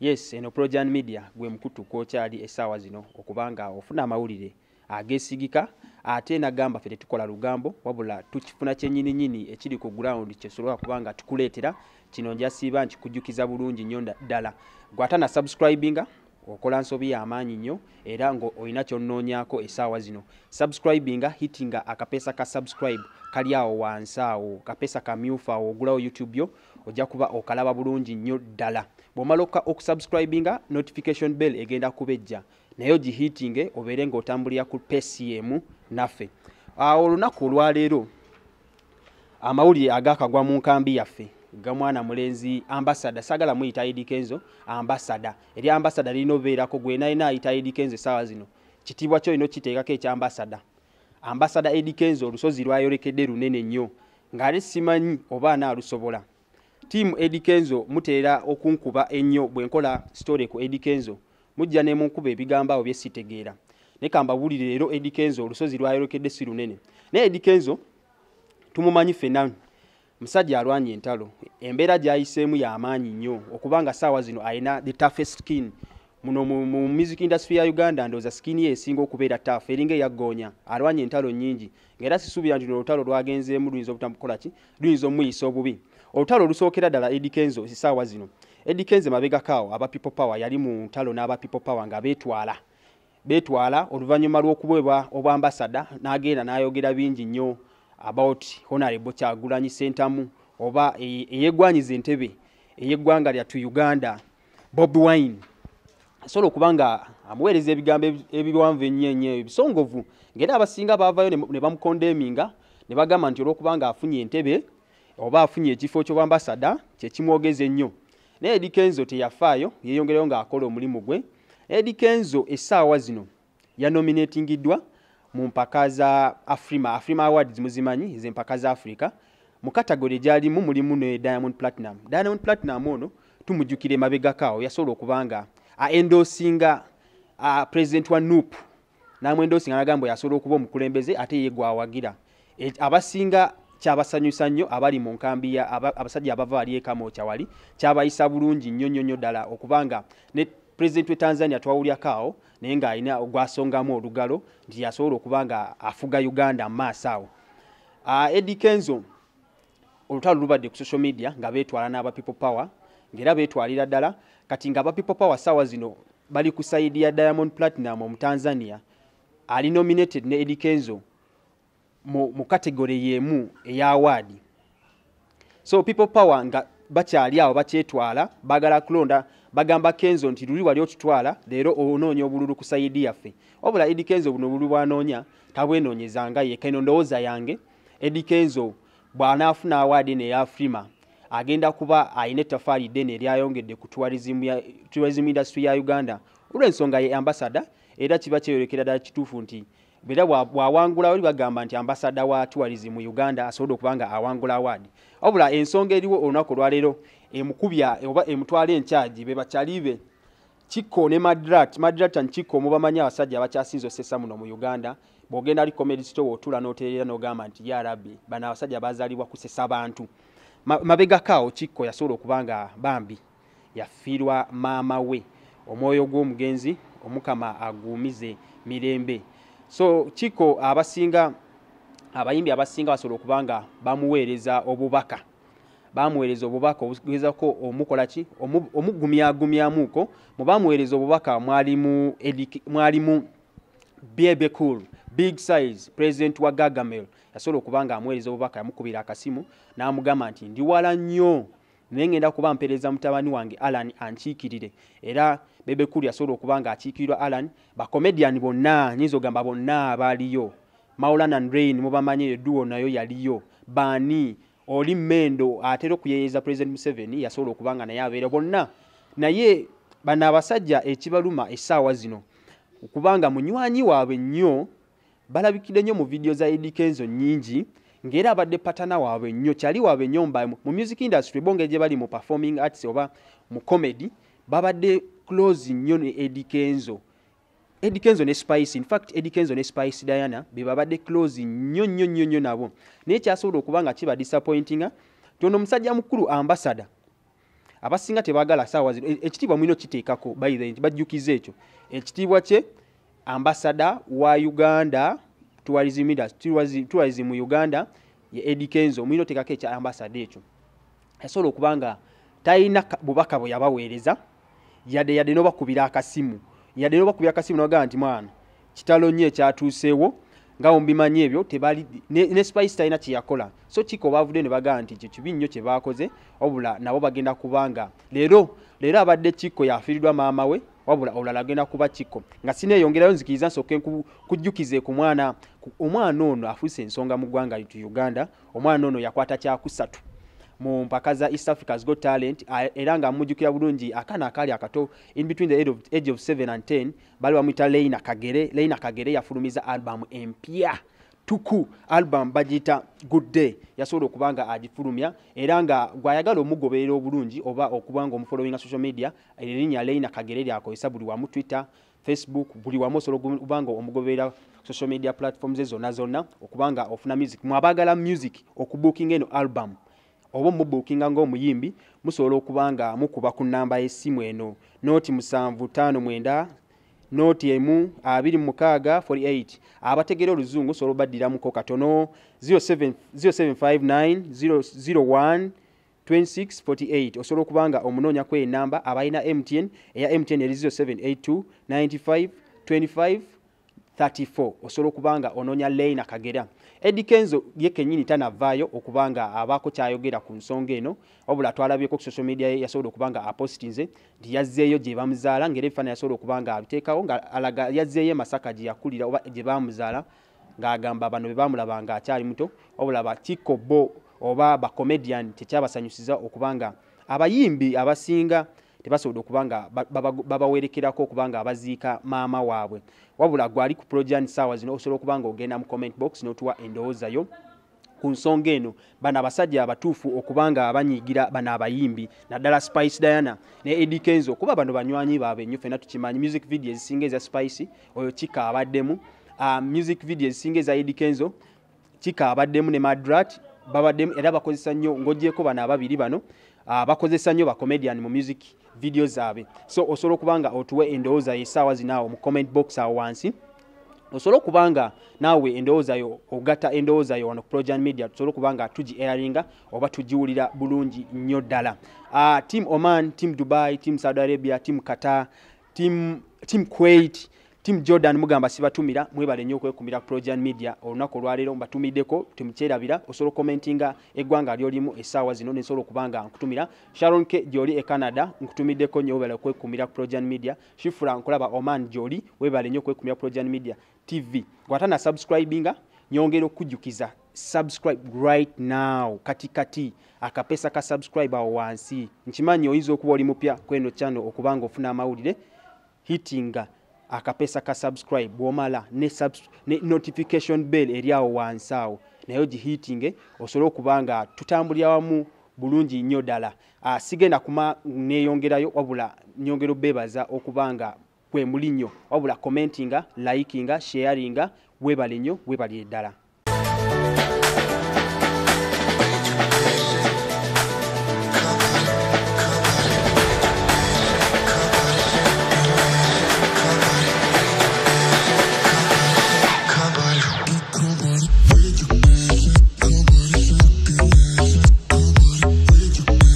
yes eno progan media gwe mukutu kwokyali essaawa zino okubanga ofuna amawulire agesigika ate nagamba fe tetukola lugambo wabula tukifuna kyenyininyini ekiri ku ground kyesobola kubanga tukuleetera kino njasiiba nkikujjukiza bulungi nnyo ddala gwe ate nasubscribinga okola nsobi y'amaanyi nnyo era ngaolina kyonnoonyako essaawa zino subscribinga hitinga akapeesa ka subscribe kali awo wansi awo kapeesa kamyufu awo ogulawo youtube yo ojja kuba okalaba bulungi nnyo ddala bw'omala okusubscribinga notification bell egenda kubejja naye ogihiitinge obeere ng'otambulira ku pcm naffe awo olunaku olwaleero amawulire agaakagwa mu nkambi yaffe gamwana mulenzi ambasada saagala muyita edikenzo ambasada eri ambasada lirina obeerako gwe nayina ayita edikenzo esaawa zino kitiibwa kyo olina okiteekako ekyambasada ambasada edikenzo olusozi lwayolekedde lunene nnyo ng'ale simanyi oba anaalusobola tiimu edikenzo mutera okunkuba ennyo bwe nkola sitore ku edikenzo mujja ne munkuba ebigambo abo bye sitegeera naye ka mbabuulire leero edikenzo olusozi lwayolekedde si lunene naye edikenzo tumumanyi fena musajja alwanye entalo embeera gy'ayiseemu y'amaanyi nnyo okubanga saawa zino ayina the toughest skin muno mu music industry ya Uganda ndoza skin ye singo kubera taf eringe ya gonya alwanye ntalo nyingi ngera sisubi yandi no talo lwagenze mu lwinzo butamukola ki lwinzo muiso bubi olutalo lusokera dala edikenzo sisawa zino edikenzo mabega kawo aba people power yali mu ntalo na aba people power nga betwala betwala oluvanyuma lw'okubwebwa obwa ambasada n'agenda n'ayogera bingi nnyo about honorable kyagulanyi sentamu oba e, eyegwanyiza entebe eyeggwanga lyattu uganda bobi wine asobola okubanga amuweereza ebigambo ebiwanvu ennyoennyo eyo ebisongovu ngaera abasinga baavaayo ne bamukondeminga ne bagamba nti olw'okubanga afunye entebe oba afunye ekifo ky'obwambasada kyekimwogeza ennyo naye edikenzo teyafaayo yeeyongerayo ng'akola omulimu gwe naye edikenzo essaawa zino yanominatingiddwa mu mpaka za afrima afrima awards muzimanyi ezempaka za africa mu katagori gyalimu mulimu ne diamond platinum diamond platinum ono tumujjukire mabegakaawo yasobola okubanga aendosinga uh, president wa nup namwendosinga nagambo yasobola okuba omukulembeze ate yegwawagira e, abasinga kyabasanyusa nnyo abali mu nkambi ya abasajja abava ali ekamo kyawali kyabayisa bulungi nnyo nnyo nnyo ddala okubanga ne president we tanzania twawulyako awo naye ngaalina ogwasongamu olugalo nti yasobola okubanga afuga uganda mumaaso awo uh, edi kenzo olutalo lubadde ku social media nga betwala n'aba people power ngaera betwalira ddala kati nga ba people power sawa zino bali kusaidia Diamond Platinum mu Tanzania ali nominated ne Eddie Kenzo mu, mu category yemu eya award so people power nga bakyali awo bakyetwala bagala kulonda bagamba kenzo nti luli wali otutwala leero onoonya obululu kusaidi yaffe wabula edi kenzo buno obululu bwanoonya tabwenoonyezanga yekaino ndowooza yange edi kenzo bw'anaafuna awaadi neyafrima agenda kuba ayina ettafaali ddene eryayongedde ku tuwalizimu indasitule ya uganda olw'ensonga ye ambasada era kiba kyeyolekera ddala kituufu nti era bwawangula oli bagamba nti ambasada wa tuwalizi mu e uganda asobodde okubanga awangula awaadi wabula ensonga eriwo olunaku olwaleero emukubya oba emutwala encyagi be bakyalibe kikko ne madrat madratan kikko mubamanyi abasajja abakyasinze osesa muno mu uganda bwogenda alikomedi sitowe otula n'otereera n'ogamba nti yarabbi bano abasajja bazaalibwa kusesa bantu mabega kao chiko ya solo kubanga bambi yafirwa mama we omoyo gwo mugenzi omukama agumize mirembe so chiko abasinga abayimbi abasinga basolo kubanga bamuweereza obubaka bamuweereza obubaka obugeza ko omukola ki omugumya gumya muko mubamuweereza obubaka mwalimu mwalimu bebe cool big size president wa gagamel yasobola okuba ng'amuweereza obubaka yamukubira akasimu n'amugamba nti ndi wala nnyo naye ngenda kuba mpereza mutabani wange alan ankiikirire era bebe cool yasobola okuba ng'akiikirirwa alan bacomedian bonna nyinza ogamba bonna abaaliyo maulan and rain mubamanyi eyo duo nayo yaliyo bani oli mendo atera okuyeyeza president museveni yasobola okuba nga naye abeera bonna naye bano abasajja ekibaluma essaawa zino okubanga munywanyi waabwe nnyo balabikire nnyo mu vidiyo za edikenzo nnyingi ng'era abadde patana waabwe nnyo kyali waabwe nnyo mu music industry bonge gye bali mu performing arts oba mu comedy babadde close nnyo ne edikenzo edikenzo ne spice in fact edikenzo ne spice diana be babadde close nnyo nnyo nnyo nnyo nabo naye kyasobola okuba nga kiba disappointinga tyono omusajja mukulu ambassada abasinga tebagala sawa zino e, ekitibwa mwino kiteekako bajjukiza ekyo ekitibwa kye ambasada wa uganda tuwalizi mu uganda ye edikenzo mwino teekako ekya ambasada ekyo yasobola okubanga talina bubaka bwe yabaweereza yadde yadde nobakubira akasimu yadde nobakubira akasimu nogamba nti mwana kitalo nnyo ekyatuuseewo nga mbimanyi ebyo tebali ne spice talina kyeyakola so kiko baavudde ne bagamba nti kyo kibi nnyo kye baakoze wabula nabo bagenda kubanga leero leero abadde kiko yafiiriddwa maama we wabula olala agenda kuba kiko nga sineeyongerayo nzikiriza nsooke kujjukize ku mwana omwana ono afuuse ensonga mu ggwanga uganda omwana ono yakwata kyakusatu mu mpaka za east africa's got talent era nga amujjukira bulungi akana akali akato in between the age of, age of 7 and 10 bali bamwita leina kagere leina kagere yafulumiza album empya tuku album bagiyita good day yasobola okuba nga agifulumya era nga gwayagala omugoberera obulungi oba okuba nga omufollowinga social media erinnya leina kagere lyakozesa buli wamu twitter facebook buli wamu osobola okuba nga omugoberera social media platform ze zonna zonna okuba nga ofuna music mwabagala music okubookinga eno album oba omubuukinga ng'omuyimbi musobola okuba nga mukuba ku nnamba y'essimu eno nooti musanvu ttaano mwenda nooti emu abiri mukaaga 48 abategera oluzungu osobola obaddiramuko katono 0759001 osobola okuba nga omunoonya kw enamba abalina mtn eya mtn eri 0782952534 osobola okuba nga onoonya leina kagera 0782952534 Edikenzo ye kenyini tanavayo okubanga abako kyayogera ku nsonga eno wabula twalabyeko ku social media yasobola okubanga apostinze nti yazzeeyo gye bamuzaala ngaera ebifaana yasobola okubanga abiteekawo nga alaga yazzeeyo emasaka gye yakulira oba gye bamuzaala ng'agamba bano bye baamulaba ng'akyali muto wabula batiko bo oba bacomedian tekyabasanyusiza okubanga abayimbi abasinga tebasobola okubanga babawerekerako okubanga abaziika maama waabwe wabula gwali ku progan sawa zino osobola okubanga ogenda mu comment box notuwa endowooza yo ku nsonga eno bano abasajja abatuufu okubanga abanyiigira bano abayimbi naddala spice diana ne edi kenzo kuba bano banywanyi baabwe ennyo fena tukimanyi music video ezisinga eza spice oyo kika abaddemu uh, ah, music video ezisinga eza edi kenzo kika abaddemu ne madrat babaddemu era bakozesa nnyo ng'ogyeko bano ababiri bano uh, bakozesa nnyo bacomedian mu music vidiyo zaabwe so osobola okuba nga otuwe endowooza yesaawa zinaawo mu comment box awo wansi osobola okuba nga naawe endowooza yo ogatta endowooza yo wano ku progen media tusobola okuba nga tugi airinga oba tugiwulira bulungi nnyo ddala ah, team oman team dubai team saudi arabia team qatar team, team quait Tim Jordan mugamba sibatumira mwebale nnyo okwekumira Progen Media olunaku olwaleero mbatumiddeko temukyerabira osobola okomentinga eggwanga lyolimu essaawa zino nensobola okuba nga nkutumira Sharon K gy'oli e Canada nkutumiddeko nnyo webale okwekumira Progen Media shifura nkulaba Oman gy'oli webale nnyo okwekumira Progen Media TV kwata na subscribinga nyongera okujjukiza subscribe right now katikati akapesa ka subscribe awo wansi nkimanyi oyinza okuba oli mupya kweno channel okuba nga ofuna amawulire hitinga akapesa ka subscribe bwomala ne, ne notification bell eryawo wansi awo naye ogihiitinge osobole okubanga tutambulira wamu bulungi nnyo ddala ah, sigenda kuma neeyongerayo wabula nyongera obeebaza okubanga kwemuli nnyo wabula commentinga likinga sharinga webale nnyo webalire ddala